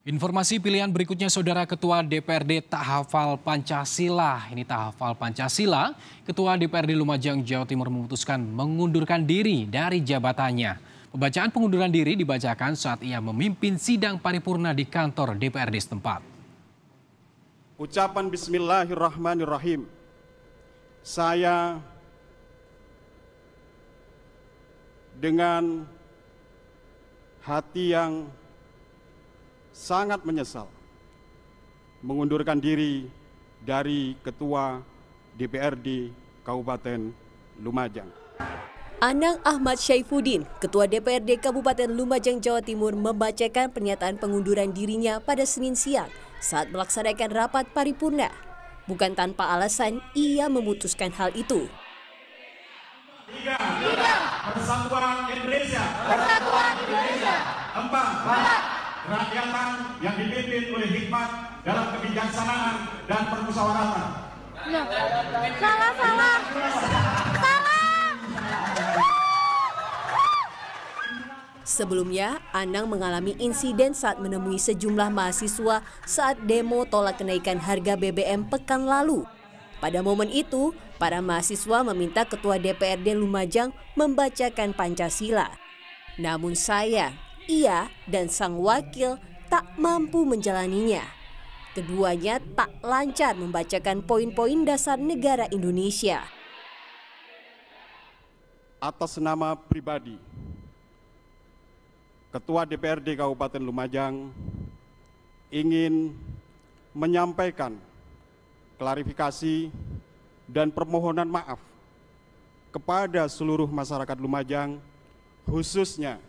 Informasi pilihan berikutnya Saudara Ketua DPRD Tak Hafal Pancasila. Ini Tak Hafal Pancasila, Ketua DPRD Lumajang Jawa Timur memutuskan mengundurkan diri dari jabatannya. Pembacaan pengunduran diri dibacakan saat ia memimpin sidang paripurna di kantor DPRD setempat. Ucapan bismillahirrahmanirrahim. Saya dengan hati yang sangat menyesal mengundurkan diri dari Ketua DPRD Kabupaten Lumajang. Anang Ahmad Syaifuddin, Ketua DPRD Kabupaten Lumajang, Jawa Timur, membacakan pernyataan pengunduran dirinya pada Senin siang saat melaksanakan rapat paripurna. Bukan tanpa alasan, ia memutuskan hal itu. yang dipimpin oleh hikmat dalam kebijaksanaan dan permusyawaratan. salah, salah. Sebelumnya, Anang mengalami insiden saat menemui sejumlah mahasiswa saat demo tolak kenaikan harga BBM pekan lalu. Pada momen itu, para mahasiswa meminta Ketua DPRD Lumajang membacakan Pancasila. Namun saya, ia, dan sang wakil tak mampu menjalaninya. Keduanya tak lancar membacakan poin-poin dasar negara Indonesia. Atas nama pribadi, Ketua DPRD Kabupaten Lumajang ingin menyampaikan klarifikasi dan permohonan maaf kepada seluruh masyarakat Lumajang, khususnya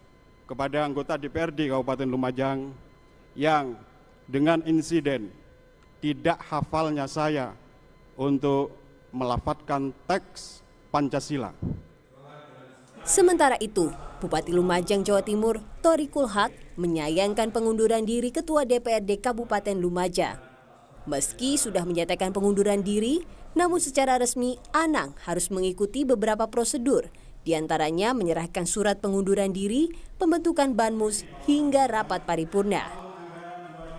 kepada anggota DPRD Kabupaten Lumajang yang dengan insiden tidak hafalnya saya untuk melafatkan teks Pancasila. Sementara itu, Bupati Lumajang, Jawa Timur, Tori Kulhak, menyayangkan pengunduran diri Ketua DPRD Kabupaten Lumajang. Meski sudah menyatakan pengunduran diri, namun secara resmi Anang harus mengikuti beberapa prosedur, diantaranya menyerahkan surat pengunduran diri, pembentukan Banmus, hingga rapat paripurna.